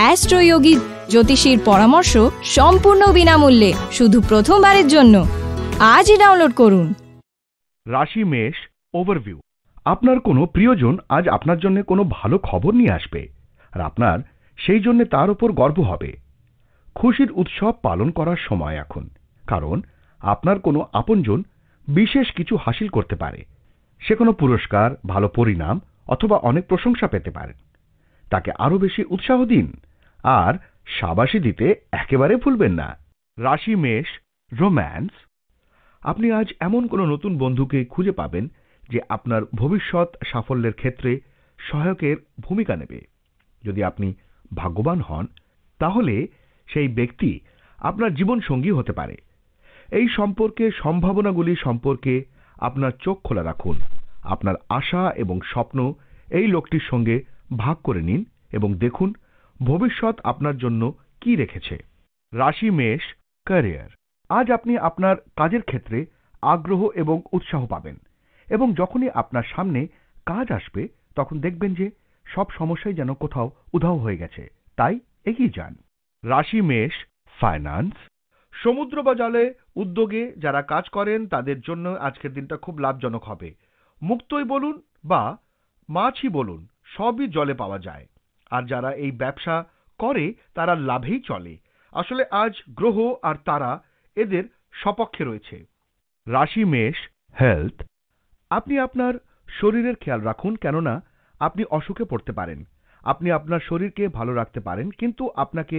অ্যাস্ট্রোয়োগী জ্যোতিষীর পরামর্শ সম্পূর্ণ বিনামূল্যে শুধু প্রথমবারের জন্য আজই ডাউনলোড করুন রাশি মেষ ওভারভিউ আপনার কোনো প্রিয়জন আজ আপনার জন্য কোনো ভালো খবর নিয়ে আসবে আর আপনার সেই জন্য তার উপর গর্ব হবে খুশির উৎসব পালন করার সময় এখন কারণ আপনার কোনো আপনজন বিশেষ কিছু হাসিল করতে পারে সে কোনো পুরস্কার ভালো পরিণাম অথবা অনেক প্রশংসা পেতে পারেন তাকে আরও বেশি উৎসাহ দিন আর সাবাসী দিতে একেবারে ভুলবেন না রাশি মেষ রোম্যান্স আপনি আজ এমন কোনো নতুন বন্ধুকে খুঁজে পাবেন যে আপনার ভবিষ্যৎ সাফল্যের ক্ষেত্রে সহায়কের ভূমিকা নেবে যদি আপনি ভাগ্যবান হন তাহলে সেই ব্যক্তি আপনার জীবন সঙ্গী হতে পারে এই সম্পর্কে সম্ভাবনাগুলি সম্পর্কে আপনার চোখ খোলা রাখুন আপনার আশা এবং স্বপ্ন এই লোকটির সঙ্গে ভাগ করে নিন এবং দেখুন ভবিষ্যৎ আপনার জন্য কি রেখেছে রাশি মেষ ক্যারিয়ার আজ আপনি আপনার কাজের ক্ষেত্রে আগ্রহ এবং উৎসাহ পাবেন এবং যখনই আপনার সামনে কাজ আসবে তখন দেখবেন যে সব সমস্যাই যেন কোথাও উধাও হয়ে গেছে তাই এগিয়ে যান রাশি মেষ ফাইন্যান্স সমুদ্র বা জলে উদ্যোগে যারা কাজ করেন তাদের জন্য আজকের দিনটা খুব লাভজনক হবে মুক্তই বলুন বা মাছই বলুন সবই জলে পাওয়া যায় আর যারা এই ব্যবসা করে তারা লাভেই চলে আসলে আজ গ্রহ আর তারা এদের সপক্ষে রয়েছে রাশি মেষ হেলথ আপনি আপনার শরীরের খেয়াল রাখুন কেননা আপনি অসুখে পড়তে পারেন আপনি আপনার শরীরকে ভালো রাখতে পারেন কিন্তু আপনাকে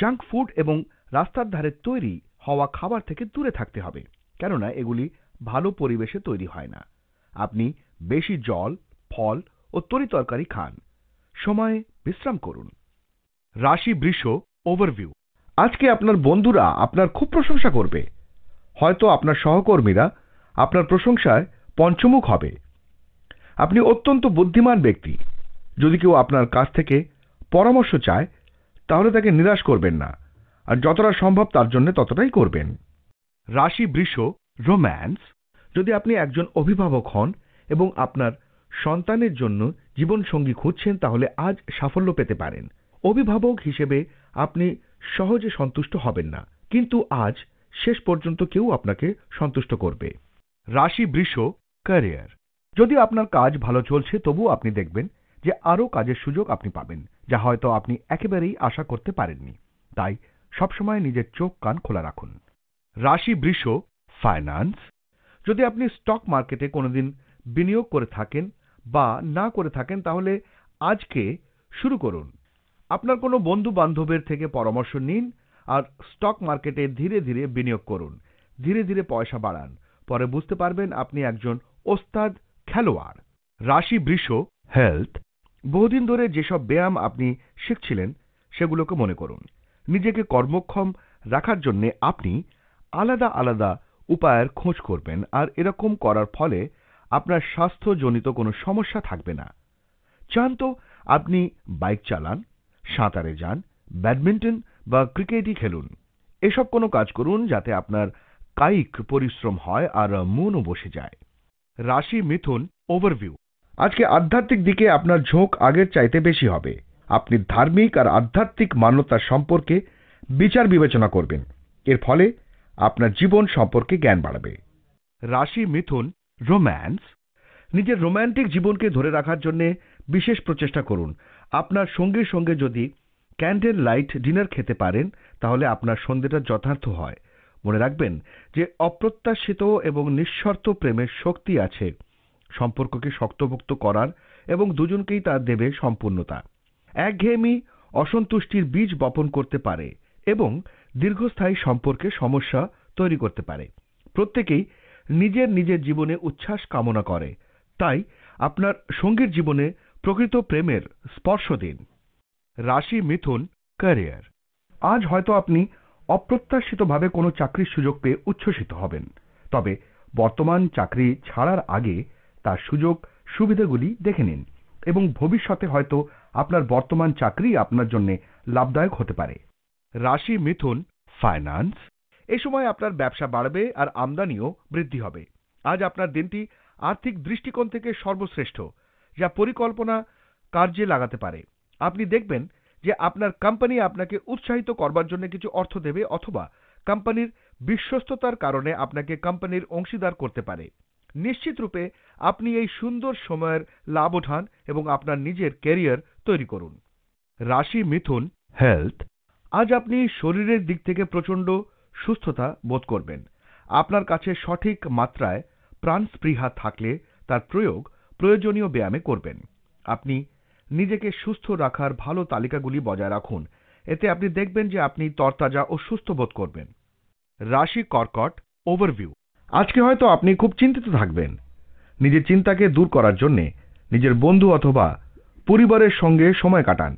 জাঙ্ক ফুড এবং রাস্তার ধারে তৈরি হওয়া খাবার থেকে দূরে থাকতে হবে কেননা এগুলি ভালো পরিবেশে তৈরি হয় না আপনি বেশি জল ফল ও তরিতরকারি খান সময়ে বিশ্রাম করুন রাশি বৃষ ওভারভিউ আজকে আপনার বন্ধুরা আপনার খুব প্রশংসা করবে হয়তো আপনার সহকর্মীরা আপনার প্রশংসায় পঞ্চমুখ হবে আপনি অত্যন্ত বুদ্ধিমান ব্যক্তি যদি কেউ আপনার কাছ থেকে পরামর্শ চায় তাহলে তাকে নিরাশ করবেন না আর যতটা সম্ভব তার জন্য ততটাই করবেন রাশি বৃষ রোম্যান্স যদি আপনি একজন অভিভাবক হন এবং আপনার সন্তানের জন্য জীবনসঙ্গী খুঁজছেন তাহলে আজ সাফল্য পেতে পারেন অভিভাবক হিসেবে আপনি সহজে সন্তুষ্ট হবেন না কিন্তু আজ শেষ পর্যন্ত কেউ আপনাকে সন্তুষ্ট করবে রাশি বৃষ ক্যারিয়ার যদি আপনার কাজ ভালো চলছে তবু আপনি দেখবেন যে আরও কাজের সুযোগ আপনি পাবেন যা হয়তো আপনি একেবারেই আশা করতে পারেননি তাই সবসময় নিজের চোখ কান খোলা রাখুন রাশি বৃষ ফাইন্যান্স যদি আপনি স্টক মার্কেটে কোনোদিন বিনিয়োগ করে থাকেন বা না করে থাকেন তাহলে আজকে শুরু করুন আপনার কোনো বন্ধু বান্ধবের থেকে পরামর্শ নিন আর স্টক মার্কেটে ধীরে ধীরে বিনিয়োগ করুন ধীরে ধীরে পয়সা বাড়ান পরে বুঝতে পারবেন আপনি একজন ওস্তাদ খেলোয়াড় রাশি বৃষ হেলথ বহুদিন ধরে যেসব ব্যায়াম আপনি শিখছিলেন সেগুলোকে মনে করুন নিজেকে কর্মক্ষম রাখার জন্য আপনি আলাদা আলাদা উপায়ের খোঁজ করবেন আর এরকম করার ফলে আপনার স্বাস্থ্যজনিত কোনো সমস্যা থাকবে না চান তো আপনি বাইক চালান সাঁতারে যান ব্যাডমিন্টন বা ক্রিকেটই খেলুন এসব কোনো কাজ করুন যাতে আপনার কায়িক পরিশ্রম হয় আর মনও বসে যায় রাশি মিথুন ওভারভিউ আজকে আধ্যাত্মিক দিকে আপনার ঝোঁক আগের চাইতে বেশি হবে আপনি ধার্মিক আর আধ্যাত্মিক মান্যতা সম্পর্কে বিচার বিবেচনা করবেন এর ফলে আপনার জীবন সম্পর্কে জ্ঞান বাড়বে রাশি মিথুন রোম্যান্স নিজের রোম্যান্টিক জীবনকে ধরে রাখার জন্য বিশেষ প্রচেষ্টা করুন আপনার সঙ্গীর সঙ্গে যদি ক্যান্ডেল লাইট ডিনার খেতে পারেন তাহলে আপনার সন্ধ্যেটা যথার্থ হয় মনে রাখবেন যে অপ্রত্যাশিত এবং নিঃশর্ত প্রেমের শক্তি আছে সম্পর্ককে শক্তভুক্ত করার এবং দুজনকেই তা দেবে সম্পূর্ণতা একঘেয়েমি অসন্তুষ্টির বীজ বপন করতে পারে এবং দীর্ঘস্থায়ী সম্পর্কে সমস্যা তৈরি করতে পারে প্রত্যেকেই নিজের নিজের জীবনে উচ্ছ্বাস কামনা করে তাই আপনার সঙ্গীর জীবনে প্রকৃত প্রেমের স্পর্শ দিন রাশি মিথুন ক্যারিয়ার আজ হয়তো আপনি অপ্রত্যাশিতভাবে কোনো চাকরির সুযোগ পেয়ে উচ্ছ্বসিত হবেন তবে বর্তমান চাকরি ছাড়ার আগে তার সুযোগ সুবিধাগুলি দেখে নিন এবং ভবিষ্যতে হয়তো আপনার বর্তমান চাকরি আপনার জন্য লাভদায়ক হতে পারে রাশি মিথুন ফাইন্যান্স এ সময় আপনার ব্যবসা বাড়বে আর আমদানিও বৃদ্ধি হবে আজ আপনার দিনটি আর্থিক দৃষ্টিকোণ থেকে সর্বশ্রেষ্ঠ যা পরিকল্পনা কার্যে লাগাতে পারে আপনি দেখবেন যে আপনার কোম্পানি আপনাকে উৎসাহিত করবার জন্য কিছু অর্থ দেবে অথবা কোম্পানির বিশ্বস্ততার কারণে আপনাকে কোম্পানির অংশীদার করতে পারে নিশ্চিতরূপে আপনি এই সুন্দর সময়ের লাভ ওঠান এবং আপনার নিজের ক্যারিয়ার তৈরি করুন রাশি মিথুন হেলথ আজ আপনি শরীরের দিক থেকে প্রচণ্ড সুস্থতা বোধ করবেন আপনার কাছে সঠিক মাত্রায় প্রাণস্পৃহা থাকলে তার প্রয়োগ প্রয়োজনীয় ব্যায়ামে করবেন আপনি নিজেকে সুস্থ রাখার ভালো তালিকাগুলি বজায় রাখুন এতে আপনি দেখবেন যে আপনি তরতাজা ও সুস্থ বোধ করবেন রাশি কর্কট ওভারভিউ আজকে হয়তো আপনি খুব চিন্তিত থাকবেন নিজের চিন্তাকে দূর করার জন্যে নিজের বন্ধু অথবা পরিবারের সঙ্গে সময় কাটান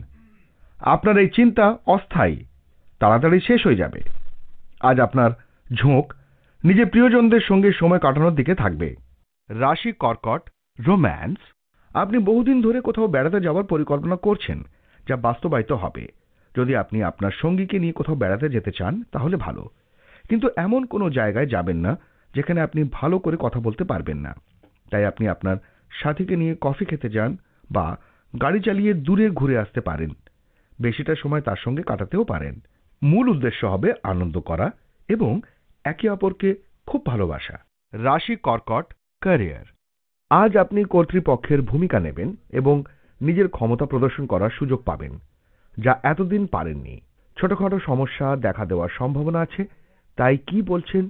আপনার এই চিন্তা অস্থায়ী তাড়াতাড়ি শেষ হয়ে যাবে আজ আপনার ঝোঁক নিজের প্রিয়জনদের সঙ্গে সময় কাটানোর দিকে থাকবে রাশি কর্কট রোম্যান্স আপনি বহুদিন ধরে কোথাও বেড়াতে যাওয়ার পরিকল্পনা করছেন যা বাস্তবায়িত হবে যদি আপনি আপনার সঙ্গীকে নিয়ে কোথাও বেড়াতে যেতে চান তাহলে ভালো কিন্তু এমন কোনো জায়গায় যাবেন না যেখানে আপনি ভালো করে কথা বলতে পারবেন না তাই আপনি আপনার সাথীকে নিয়ে কফি খেতে যান বা গাড়ি চালিয়ে দূরে ঘুরে আসতে পারেন বেশিটা সময় তার সঙ্গে কাটাতেও পারেন মূল উদ্দেশ্য হবে আনন্দ করা এবং একে অপরকে খুব ভালোবাসা রাশি কর্কট ক্যারিয়ার আজ আপনি কর্তৃপক্ষের ভূমিকা নেবেন এবং নিজের ক্ষমতা প্রদর্শন করার সুযোগ পাবেন যা এতদিন পারেননি ছোটখাটো সমস্যা দেখা দেওয়ার সম্ভাবনা আছে তাই কি বলছেন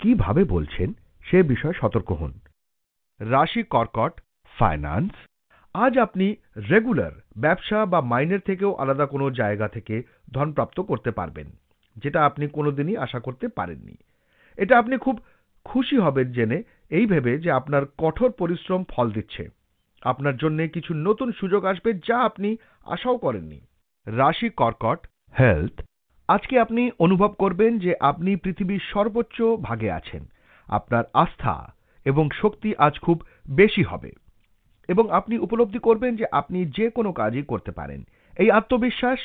কিভাবে বলছেন সে বিষয়ে সতর্ক হন রাশি কর্কট ফাইন্যান্স আজ আপনি রেগুলার ব্যবসা বা মাইনের থেকেও আলাদা কোনো জায়গা থেকে ধনপ্রাপ্ত করতে পারবেন যেটা আপনি কোনোদিনই আশা করতে পারেননি এটা আপনি খুব খুশি হবেন জেনে এই ভেবে যে আপনার কঠোর পরিশ্রম ফল দিচ্ছে আপনার জন্য কিছু নতুন সুযোগ আসবে যা আপনি আশাও করেননি রাশি কর্কট হেলথ আজকে আপনি অনুভব করবেন যে আপনি পৃথিবীর সর্বোচ্চ ভাগে আছেন আপনার আস্থা এবং শক্তি আজ খুব বেশি হবে এবং আপনি উপলব্ধি করবেন যে আপনি যে কোনো কাজই করতে পারেন এই আত্মবিশ্বাস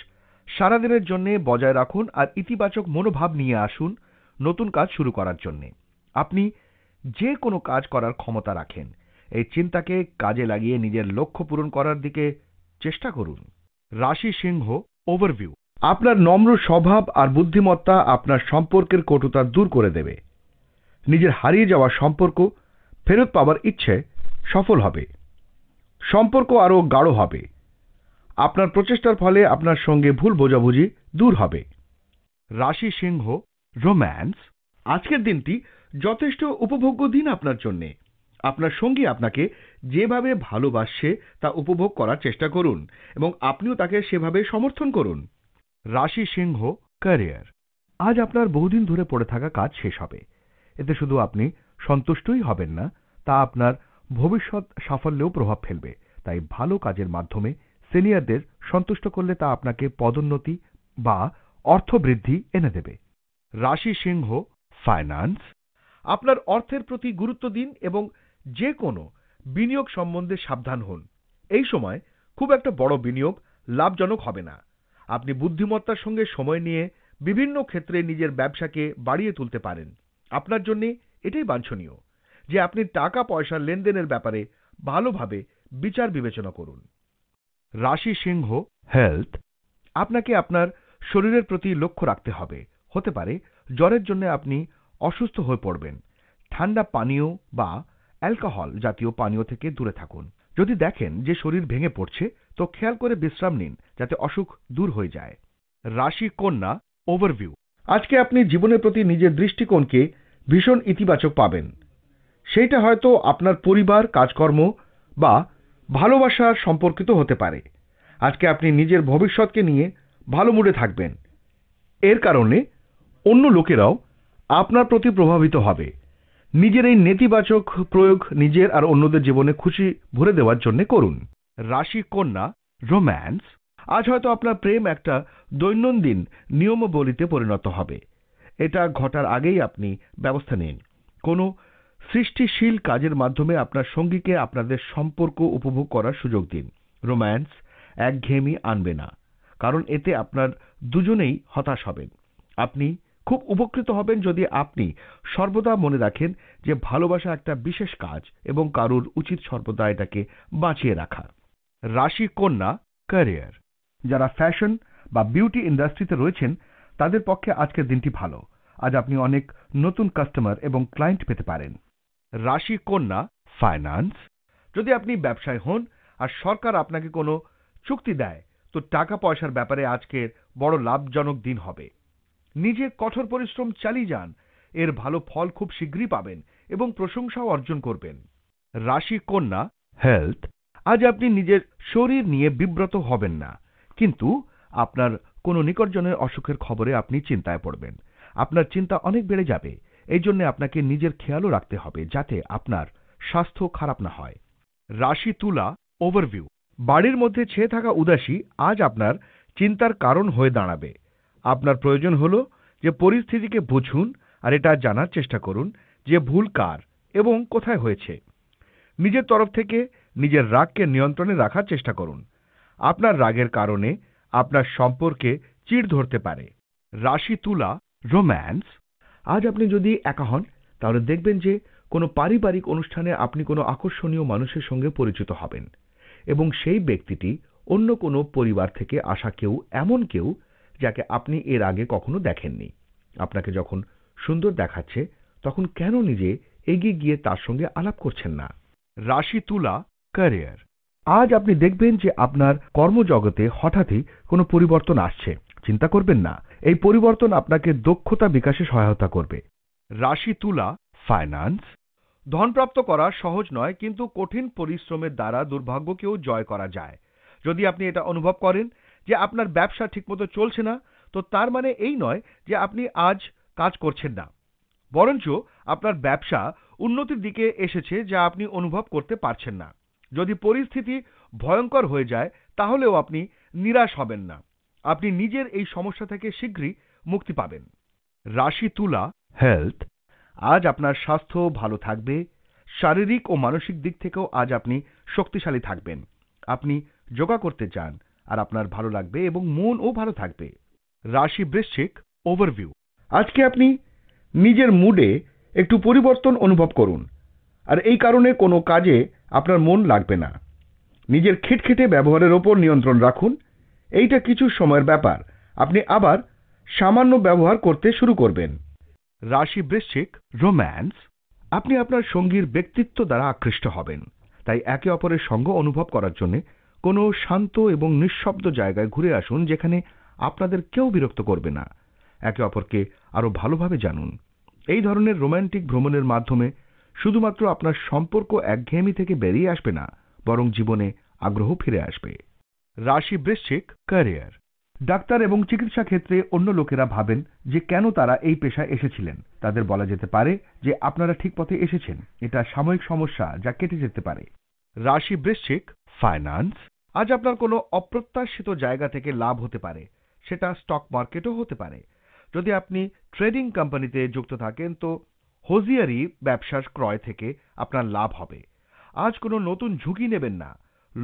সারাদিনের জন্য বজায় রাখুন আর ইতিবাচক মনোভাব নিয়ে আসুন নতুন কাজ শুরু করার জন্যে আপনি যে কোনো কাজ করার ক্ষমতা রাখেন এই চিন্তাকে কাজে লাগিয়ে নিজের লক্ষ্য পূরণ করার দিকে চেষ্টা করুন রাশি সিংহ ওভারভিউ আপনার নম্র স্বভাব আর বুদ্ধিমত্তা আপনার সম্পর্কের কটুতা দূর করে দেবে নিজের হারিয়ে যাওয়া সম্পর্ক ফেরত পাওয়ার ইচ্ছে সফল হবে সম্পর্ক আরও গাঢ় হবে আপনার প্রচেষ্টার ফলে আপনার সঙ্গে ভুল বোঝাবুঝি দূর হবে রাশি সিংহ রোম্যান্স আজকের দিনটি যথেষ্ট উপভোগ্য দিন আপনার জন্যে আপনার সঙ্গী আপনাকে যেভাবে ভালোবাসছে তা উপভোগ করার চেষ্টা করুন এবং আপনিও তাকে সেভাবে সমর্থন করুন রাশি সিংহ ক্যারিয়ার আজ আপনার বহুদিন ধরে পড়ে থাকা কাজ শেষ হবে এতে শুধু আপনি সন্তুষ্টই হবেন না তা আপনার ভবিষ্যৎ সাফল্যেও প্রভাব ফেলবে তাই ভালো কাজের মাধ্যমে সিনিয়রদের সন্তুষ্ট করলে তা আপনাকে পদোন্নতি বা অর্থবৃদ্ধি এনে দেবে রাশি সিংহ ফাইন্যান্স আপনার অর্থের প্রতি গুরুত্ব দিন এবং যে কোনো বিনিয়োগ সম্বন্ধে সাবধান হন এই সময় খুব একটা বড় বিনিয়োগ লাভজনক হবে না আপনি বুদ্ধিমত্তার সঙ্গে সময় নিয়ে বিভিন্ন ক্ষেত্রে নিজের ব্যবসাকে বাড়িয়ে তুলতে পারেন আপনার জন্যে এটাই বাঞ্ছনীয় যে আপনি টাকা পয়সার লেনদেনের ব্যাপারে ভালোভাবে বিচার বিবেচনা করুন রাশি সিংহ হেলথ আপনাকে আপনার শরীরের প্রতি লক্ষ্য রাখতে হবে হতে পারে জ্বরের জন্য আপনি অসুস্থ হয়ে পড়বেন ঠান্ডা পানীয় বা অ্যালকোহল জাতীয় পানীয় থেকে দূরে থাকুন যদি দেখেন যে শরীর ভেঙে পড়ছে তো খেয়াল করে বিশ্রাম নিন যাতে অসুখ দূর হয়ে যায় রাশি কন্যা ওভারভিউ আজকে আপনি জীবনের প্রতি নিজের দৃষ্টিকোণকে ভীষণ ইতিবাচক পাবেন সেইটা হয়তো আপনার পরিবার কাজকর্ম বা ভালোবাসা সম্পর্কিত হতে পারে আজকে আপনি নিজের ভবিষ্যৎকে নিয়ে ভালো মুডে থাকবেন এর কারণে অন্য লোকেরাও আপনার প্রতি প্রভাবিত হবে নিজের এই নেতিবাচক প্রয়োগ নিজের আর অন্যদের জীবনে খুশি ভরে দেওয়ার জন্য করুন রাশি কন্যা রোম্যান্স আজ হয়তো আপনার প্রেম একটা দৈনন্দিন নিয়মবলিতে পরিণত হবে এটা ঘটার আগেই আপনি ব্যবস্থা নিন কোনো সৃষ্টিশীল কাজের মাধ্যমে আপনার সঙ্গীকে আপনাদের সম্পর্ক উপভোগ করার সুযোগ দিন রোম্যান্স একঘেয়েমি আনবে না কারণ এতে আপনার দুজনেই হতাশ হবেন আপনি খুব উপকৃত হবেন যদি আপনি সর্বদা মনে রাখেন যে ভালোবাসা একটা বিশেষ কাজ এবং কারুর উচিত সর্বদা এটাকে বাঁচিয়ে রাখা রাশি কন্যা ক্যারিয়ার যারা ফ্যাশন বা বিউটি ইন্ডাস্ট্রিতে রয়েছেন তাদের পক্ষে আজকের দিনটি ভালো আজ আপনি অনেক নতুন কাস্টমার এবং ক্লায়েন্ট পেতে পারেন রাশি কন্যা ফাইন্যান্স যদি আপনি ব্যবসায় হন আর সরকার আপনাকে কোনো চুক্তি দেয় তো টাকা পয়সার ব্যাপারে আজকের বড় লাভজনক দিন হবে নিজে কঠোর পরিশ্রম চালিয়ে যান এর ভালো ফল খুব শীঘ্রই পাবেন এবং প্রশংসাও অর্জন করবেন রাশি কন্যা হেলথ আজ আপনি নিজের শরীর নিয়ে বিব্রত হবেন না কিন্তু আপনার কোনো নিকটজনের অসুখের খবরে আপনি চিন্তায় পড়বেন আপনার চিন্তা অনেক বেড়ে যাবে এই জন্য আপনাকে নিজের খেয়ালও রাখতে হবে যাতে আপনার স্বাস্থ্য খারাপ না হয় রাশি তুলা ওভারভিউ বাড়ির মধ্যে ছেয়ে থাকা উদাসী আজ আপনার চিন্তার কারণ হয়ে দাঁড়াবে আপনার প্রয়োজন হল যে পরিস্থিতিকে বুঝুন আর এটা জানার চেষ্টা করুন যে ভুল কার এবং কোথায় হয়েছে নিজের তরফ থেকে নিজের রাগকে নিয়ন্ত্রণে রাখার চেষ্টা করুন আপনার রাগের কারণে আপনার সম্পর্কে চিড় ধরতে পারে রাশি তুলা রোম্যান্স আজ আপনি যদি একা হন তাহলে দেখবেন যে কোনো পারিবারিক অনুষ্ঠানে আপনি কোনো আকর্ষণীয় মানুষের সঙ্গে পরিচিত হবেন এবং সেই ব্যক্তিটি অন্য কোনো পরিবার থেকে আসা কেউ এমন কেউ যাকে আপনি এর আগে কখনো দেখেননি আপনাকে যখন সুন্দর দেখাচ্ছে তখন কেন নিজে এগিয়ে গিয়ে তার সঙ্গে আলাপ করছেন না রাশি তুলা ক্যারিয়ার আজ আপনি দেখবেন যে আপনার কর্মজগতে হঠাৎই কোনো পরিবর্তন আসছে চিন্তা করবেন না এই পরিবর্তন আপনাকে দক্ষতা বিকাশে সহায়তা করবে রাশি তুলা ফাইন্যান্স ধনপ্রাপ্ত করা সহজ নয় কিন্তু কঠিন পরিশ্রমের দ্বারা দুর্ভাগ্যকেও জয় করা যায় যদি আপনি এটা অনুভব করেন যে আপনার ব্যবসা ঠিকমতো চলছে না তো তার মানে এই নয় যে আপনি আজ কাজ করছেন না বরঞ্চ আপনার ব্যবসা উন্নতির দিকে এসেছে যা আপনি অনুভব করতে পারছেন না যদি পরিস্থিতি ভয়ঙ্কর হয়ে যায় তাহলেও আপনি নিরাশ হবেন না আপনি নিজের এই সমস্যা থেকে শীঘ্রই মুক্তি পাবেন রাশি তুলা হেলথ আজ আপনার স্বাস্থ্য ভালো থাকবে শারীরিক ও মানসিক দিক থেকেও আজ আপনি শক্তিশালী থাকবেন আপনি যোগা করতে চান আর আপনার ভালো লাগবে এবং মনও ভালো থাকবে রাশি বৃশ্চিক ওভারভিউ আজকে আপনি নিজের মুডে একটু পরিবর্তন অনুভব করুন আর এই কারণে কোনো কাজে আপনার মন লাগবে না নিজের খিটখিটে ব্যবহারের ওপর নিয়ন্ত্রণ রাখুন এইটা কিছু সময়ের ব্যাপার আপনি আবার সামান্য ব্যবহার করতে শুরু করবেন রাশি বৃশ্চিক রোম্যান্স আপনি আপনার সঙ্গীর ব্যক্তিত্ব দ্বারা আকৃষ্ট হবেন তাই একে অপরের সঙ্গ অনুভব করার জন্য কোনো শান্ত এবং নিঃশব্দ জায়গায় ঘুরে আসুন যেখানে আপনাদের কেউ বিরক্ত করবে না একে অপরকে আরও ভালোভাবে জানুন এই ধরনের রোম্যান্টিক ভ্রমণের মাধ্যমে শুধুমাত্র আপনার সম্পর্ক একঘেয়েমি থেকে বেরিয়ে আসবে না বরং জীবনে আগ্রহ ফিরে আসবে রাশি বৃশ্চিক ক্যারিয়ার ডাক্তার এবং চিকিৎসা ক্ষেত্রে অন্য লোকেরা ভাবেন যে কেন তারা এই পেশায় এসেছিলেন তাদের বলা যেতে পারে যে আপনারা ঠিক পথে এসেছেন এটা সাময়িক সমস্যা যা কেটে যেতে পারে রাশি বৃশ্চিক ফাইন্যান্স আজ আপনার কোনো অপ্রত্যাশিত জায়গা থেকে লাভ হতে পারে সেটা স্টক মার্কেটও হতে পারে যদি আপনি ট্রেডিং কোম্পানিতে যুক্ত থাকেন তো হোজিয়ারি ব্যবসার ক্রয় থেকে আপনার লাভ হবে আজ কোনো নতুন ঝুঁকি নেবেন না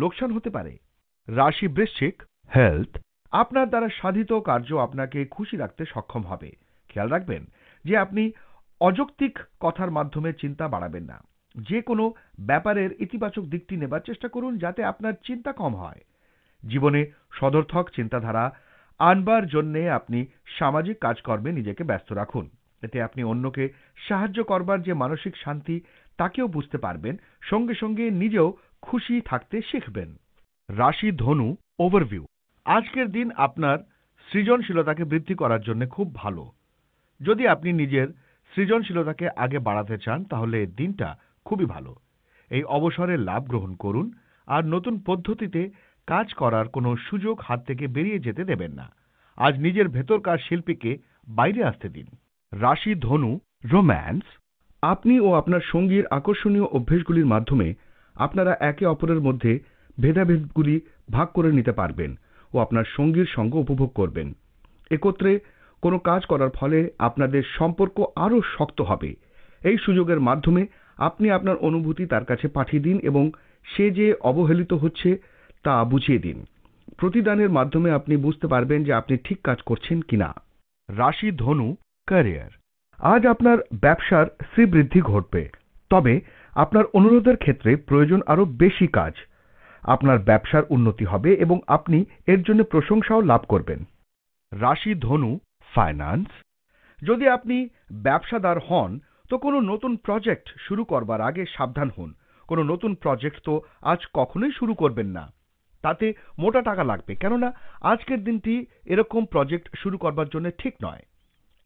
লোকসান হতে পারে রাশি বৃশ্চিক হেলথ আপনার দ্বারা সাধিত কার্য আপনাকে খুশি রাখতে সক্ষম হবে খেয়াল রাখবেন যে আপনি অযৌক্তিক কথার মাধ্যমে চিন্তা বাড়াবেন না যে কোনো ব্যাপারের ইতিবাচক দিকটি নেবার চেষ্টা করুন যাতে আপনার চিন্তা কম হয় জীবনে সদর্থক চিন্তাধারা আনবার জন্যে আপনি সামাজিক কাজকর্মে নিজেকে ব্যস্ত রাখুন এতে আপনি অন্যকে সাহায্য করবার যে মানসিক শান্তি তাকেও বুঝতে পারবেন সঙ্গে সঙ্গে নিজেও খুশি থাকতে শিখবেন রাশি ধনু ওভারভিউ আজকের দিন আপনার সৃজনশীলতাকে বৃদ্ধি করার জন্য খুব ভালো যদি আপনি নিজের সৃজনশীলতাকে আগে বাড়াতে চান তাহলে দিনটা খুবই ভালো এই অবসরে লাভ গ্রহণ করুন আর নতুন পদ্ধতিতে কাজ করার কোনো সুযোগ হাত থেকে বেরিয়ে যেতে দেবেন না আজ নিজের ভেতরকার শিল্পীকে বাইরে আসতে দিন রাশি ধনু রোম্যান্স আপনি ও আপনার সঙ্গীর আকর্ষণীয় অভ্যেসগুলির মাধ্যমে আপনারা একে অপরের মধ্যে ভেদাভেদগুলি ভাগ করে নিতে পারবেন ও আপনার সঙ্গীর সঙ্গ উপভোগ করবেন একত্রে কোনো কাজ করার ফলে আপনাদের সম্পর্ক আরও শক্ত হবে এই সুযোগের মাধ্যমে আপনি আপনার অনুভূতি তার কাছে পাঠিয়ে দিন এবং সে যে অবহেলিত হচ্ছে তা বুঝিয়ে দিন প্রতিদানের মাধ্যমে আপনি বুঝতে পারবেন যে আপনি ঠিক কাজ করছেন কিনা রাশি ধনু ক্যারিয়ার আজ আপনার ব্যবসার শ্রীবৃদ্ধি ঘটবে তবে আপনার অনুরোধের ক্ষেত্রে প্রয়োজন আরও বেশি কাজ আপনার ব্যবসার উন্নতি হবে এবং আপনি এর জন্য প্রশংসাও লাভ করবেন রাশি ধনু ফাইন্যান্স যদি আপনি ব্যবসাদার হন তো কোনো নতুন প্রজেক্ট শুরু করবার আগে সাবধান হন কোনো নতুন প্রজেক্ট তো আজ কখনোই শুরু করবেন না তাতে মোটা টাকা লাগবে কেননা আজকের দিনটি এরকম প্রজেক্ট শুরু করবার জন্য ঠিক নয়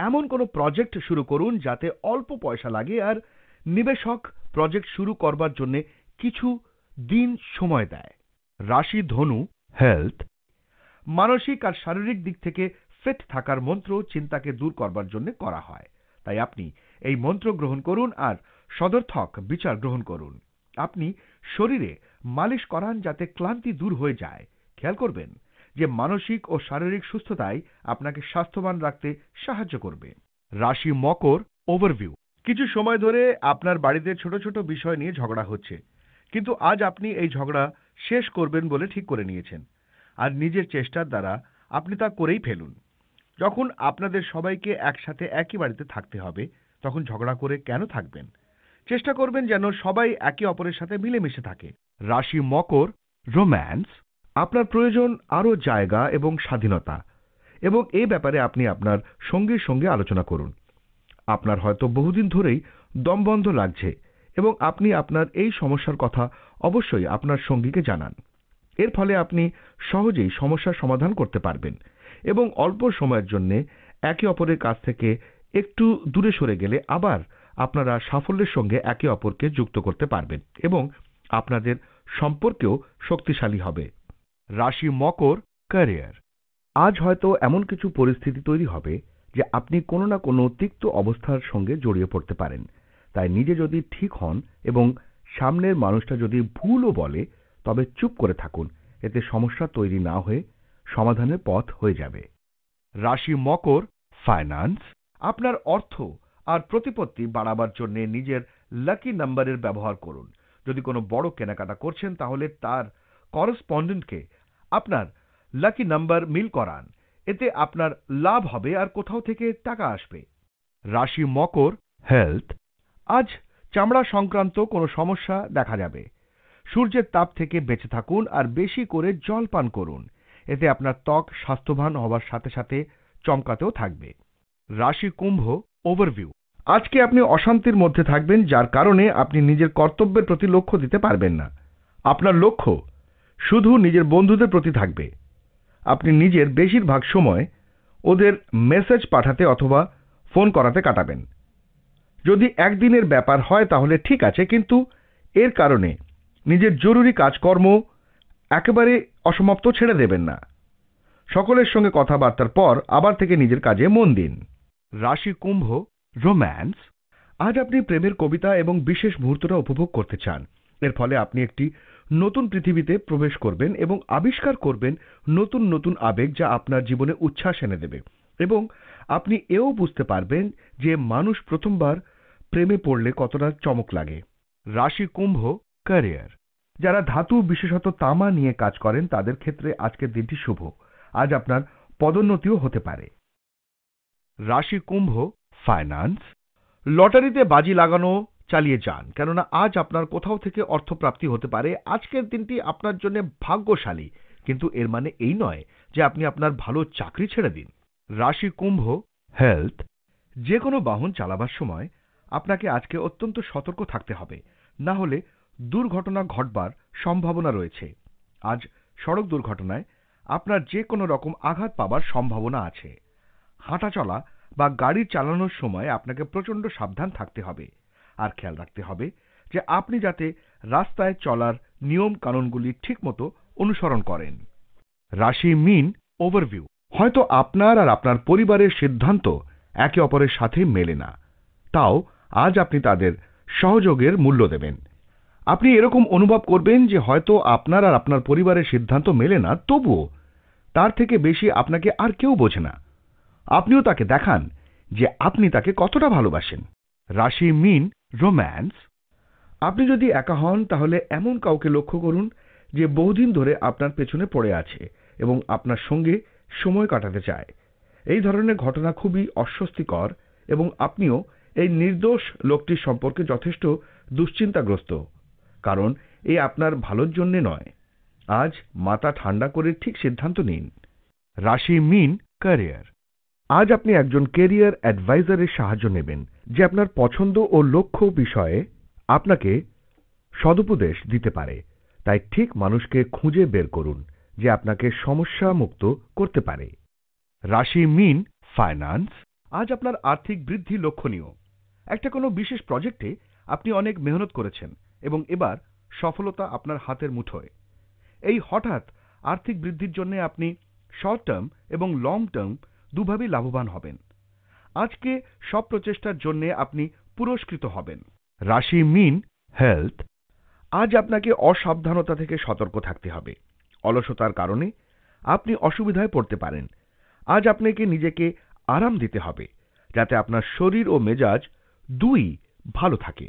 এমন কোনো প্রজেক্ট শুরু করুন যাতে অল্প পয়সা লাগে আর নিবেশক প্রজেক্ট শুরু করবার জন্য কিছু দিন সময় দেয় রাশি ধনু হেলথ মানসিক আর শারীরিক দিক থেকে ফিট থাকার মন্ত্র চিন্তাকে দূর করবার জন্য করা হয় তাই আপনি এই মন্ত্র গ্রহণ করুন আর সদর্থক বিচার গ্রহণ করুন আপনি শরীরে মালিশ করান যাতে ক্লান্তি দূর হয়ে যায় খেয়াল করবেন যে মানসিক ও শারীরিক সুস্থতাই আপনাকে স্বাস্থ্যবান রাখতে সাহায্য করবে রাশি মকর ওভারভিউ কিছু সময় ধরে আপনার বাড়িতে ছোট ছোট বিষয় নিয়ে ঝগড়া হচ্ছে কিন্তু আজ আপনি এই ঝগড়া শেষ করবেন বলে ঠিক করে নিয়েছেন আর নিজের চেষ্টার দ্বারা আপনি তা করেই ফেলুন যখন আপনাদের সবাইকে একসাথে একই বাড়িতে থাকতে হবে তখন ঝগড়া করে কেন থাকবেন চেষ্টা করবেন যেন সবাই একে অপরের সাথে মিলেমিশে থাকে রাশি মকর রোম্যান্স আপনার প্রয়োজন আরও জায়গা এবং স্বাধীনতা এবং এই ব্যাপারে আপনি আপনার সঙ্গীর সঙ্গে আলোচনা করুন আপনার হয়তো বহুদিন ধরেই দমবন্ধ লাগছে এবং আপনি আপনার এই সমস্যার কথা অবশ্যই আপনার সঙ্গীকে জানান এর ফলে আপনি সহজেই সমস্যার সমাধান করতে পারবেন এবং অল্প সময়ের জন্যে একে অপরের কাছ থেকে একটু দূরে সরে গেলে আবার আপনারা সাফল্যের সঙ্গে একে অপরকে যুক্ত করতে পারবেন এবং আপনাদের সম্পর্কেও শক্তিশালী হবে রাশি মকর ক্যারিয়ার আজ হয়তো এমন কিছু পরিস্থিতি তৈরি হবে যে আপনি কোনো না কোনো তিক্ত অবস্থার সঙ্গে জড়িয়ে পড়তে পারেন তাই নিজে যদি ঠিক হন এবং সামনের মানুষটা যদি ভুলও বলে তবে চুপ করে থাকুন এতে সমস্যা তৈরি না হয়ে সমাধানের পথ হয়ে যাবে রাশি মকর ফাইন্যান্স আপনার অর্থ আর প্রতিপত্তি বাড়াবার জন্য নিজের লাকি নাম্বারের ব্যবহার করুন যদি কোনো বড় কেনাকাটা করছেন তাহলে তার করসপন্ডেন্টকে আপনার লাকি নাম্বার মিল করান এতে আপনার লাভ হবে আর কোথাও থেকে টাকা আসবে রাশি মকর হেলথ আজ চামড়া সংক্রান্ত কোনো সমস্যা দেখা যাবে সূর্যের তাপ থেকে বেঁচে থাকুন আর বেশি করে জল পান করুন এতে আপনার ত্বক স্বাস্থ্যবান হওয়ার সাথে সাথে চমকাতেও থাকবে রাশি কুম্ভ ওভারভিউ আজকে আপনি অশান্তির মধ্যে থাকবেন যার কারণে আপনি নিজের কর্তব্যের প্রতি লক্ষ্য দিতে পারবেন না আপনার লক্ষ্য শুধু নিজের বন্ধুদের প্রতি থাকবে আপনি নিজের বেশিরভাগ সময় ওদের মেসেজ পাঠাতে অথবা ফোন করাতে কাটাবেন যদি একদিনের ব্যাপার হয় তাহলে ঠিক আছে কিন্তু এর কারণে নিজের জরুরি কাজকর্ম একেবারে অসমাপ্ত ছেড়ে দেবেন না সকলের সঙ্গে কথাবার্তার পর আবার থেকে নিজের কাজে মন দিন রাশি কুম্ভ রোম্যান্স আজ আপনি প্রেমের কবিতা এবং বিশেষ মুহূর্তটা উপভোগ করতে চান এর ফলে আপনি একটি নতুন পৃথিবীতে প্রবেশ করবেন এবং আবিষ্কার করবেন নতুন নতুন আবেগ যা আপনার জীবনে উচ্ছ্বাস এনে দেবে এবং আপনি এও বুঝতে পারবেন যে মানুষ প্রথমবার প্রেমে পড়লে কতটা চমক লাগে রাশি কুম্ভ ক্যারিয়ার যারা ধাতু বিশেষত তামা নিয়ে কাজ করেন তাদের ক্ষেত্রে আজকের দিনটি শুভ আজ আপনার পদোন্নতিও হতে পারে রাশি কুম্ভ ফাইন্যান্স লটারিতে বাজি লাগানো চালিয়ে যান কেননা আজ আপনার কোথাও থেকে অর্থপ্রাপ্তি হতে পারে আজকের দিনটি আপনার জন্য ভাগ্যশালী কিন্তু এর মানে এই নয় যে আপনি আপনার ভালো চাকরি ছেড়ে দিন রাশি কুম্ভ হেলথ যে কোনো বাহন চালাবার সময় আপনাকে আজকে অত্যন্ত সতর্ক থাকতে হবে না হলে দুর্ঘটনা ঘটবার সম্ভাবনা রয়েছে আজ সড়ক দুর্ঘটনায় আপনার যে কোনো রকম আঘাত পাবার সম্ভাবনা আছে হাঁটা চলা বা গাড়ি চালানোর সময় আপনাকে প্রচণ্ড সাবধান থাকতে হবে আর খেয়াল রাখতে হবে যে আপনি যাতে রাস্তায় চলার নিয়ম কানুনগুলি ঠিকমতো অনুসরণ করেন রাশি মিন ওভারভিউ হয়তো আপনার আর আপনার পরিবারের সিদ্ধান্ত একে অপরের সাথে মেলে না তাও আজ আপনি তাদের সহযোগের মূল্য দেবেন আপনি এরকম অনুভব করবেন যে হয়তো আপনার আর আপনার পরিবারের সিদ্ধান্ত মেলে না তবুও তার থেকে বেশি আপনাকে আর কেউ বোঝে না আপনিও তাকে দেখান যে আপনি তাকে কতটা ভালোবাসেন রাশি মিন রোম্যান্স আপনি যদি একা হন তাহলে এমন কাউকে লক্ষ্য করুন যে বহুদিন ধরে আপনার পেছনে পড়ে আছে এবং আপনার সঙ্গে সময় কাটাতে চায় এই ধরনের ঘটনা খুবই অস্বস্তিকর এবং আপনিও এই নির্দোষ লোকটির সম্পর্কে যথেষ্ট দুশ্চিন্তাগ্রস্ত কারণ এই আপনার ভালোর জন্যে নয় আজ মাথা ঠান্ডা করে ঠিক সিদ্ধান্ত নিন রাশি মিন ক্যারিয়ার আজ আপনি একজন কেরিয়ার অ্যাডভাইজারের সাহায্য নেবেন যে আপনার পছন্দ ও লক্ষ্য বিষয়ে আপনাকে সদুপদেশ দিতে পারে তাই ঠিক মানুষকে খুঁজে বের করুন যে আপনাকে সমস্যা মুক্ত করতে পারে রাশি মিন ফাইন্যান্স আজ আপনার আর্থিক বৃদ্ধি লক্ষণীয় একটা কোনো বিশেষ প্রজেক্টে আপনি অনেক মেহনত করেছেন এবং এবার সফলতা আপনার হাতের মুঠোয় এই হঠাৎ আর্থিক বৃদ্ধির জন্য আপনি শর্ট টার্ম এবং লং টার্ম দুভাবেই লাভবান হবেন আজকে সব প্রচেষ্টার জন্য আপনি পুরস্কৃত হবেন রাশি মিন হেলথ আজ আপনাকে অসাবধানতা থেকে সতর্ক থাকতে হবে অলসতার কারণে আপনি অসুবিধায় পড়তে পারেন আজ আপনাকে নিজেকে আরাম দিতে হবে যাতে আপনার শরীর ও মেজাজ দুই ভালো থাকে